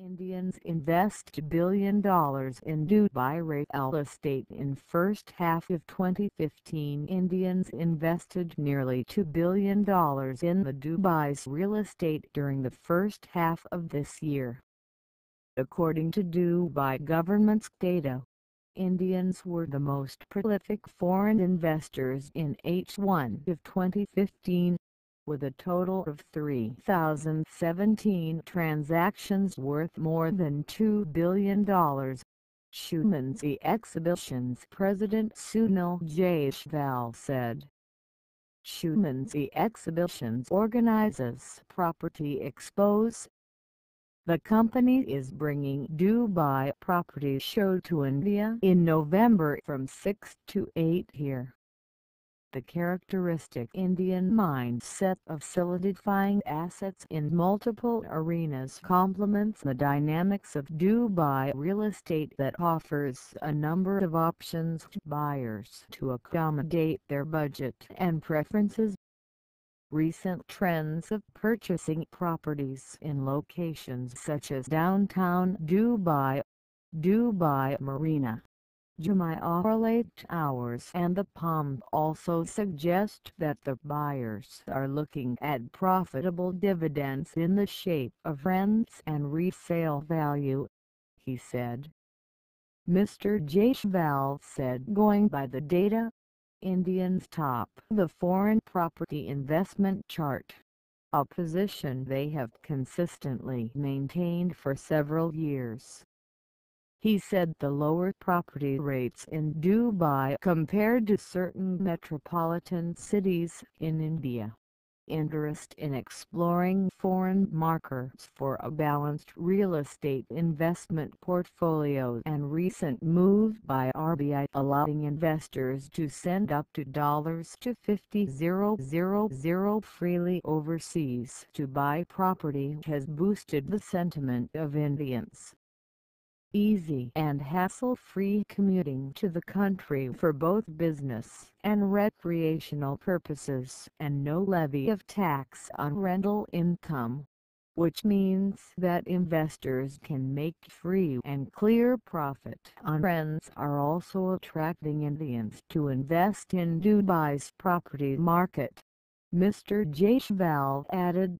Indians invest billion dollars in Dubai real estate in first half of 2015 Indians invested nearly $2 billion in the Dubai's real estate during the first half of this year. According to Dubai government's data, Indians were the most prolific foreign investors in H1 of 2015, with a total of 3,017 transactions worth more than $2 billion. Schumann's Exhibition's president Sunil Jaisval said. Schumann's Exhibitions organizes property expos. The company is bringing Dubai Property Show to India in November from 6 to 8 here the characteristic Indian mindset of solidifying assets in multiple arenas complements the dynamics of Dubai real estate that offers a number of options to buyers to accommodate their budget and preferences. Recent trends of purchasing properties in locations such as downtown Dubai, Dubai Marina July offer hours and the POM also suggest that the buyers are looking at profitable dividends in the shape of rents and resale value, he said. Mr. Jaishval said going by the data, Indians top the foreign property investment chart, a position they have consistently maintained for several years. He said the lower property rates in Dubai compared to certain metropolitan cities in India. Interest in exploring foreign markets for a balanced real estate investment portfolio and recent move by RBI allowing investors to send up to dollars to 50,000 freely overseas to buy property has boosted the sentiment of Indians easy and hassle-free commuting to the country for both business and recreational purposes and no levy of tax on rental income, which means that investors can make free and clear profit on rents are also attracting Indians to invest in Dubai's property market. Mr. Jaisval added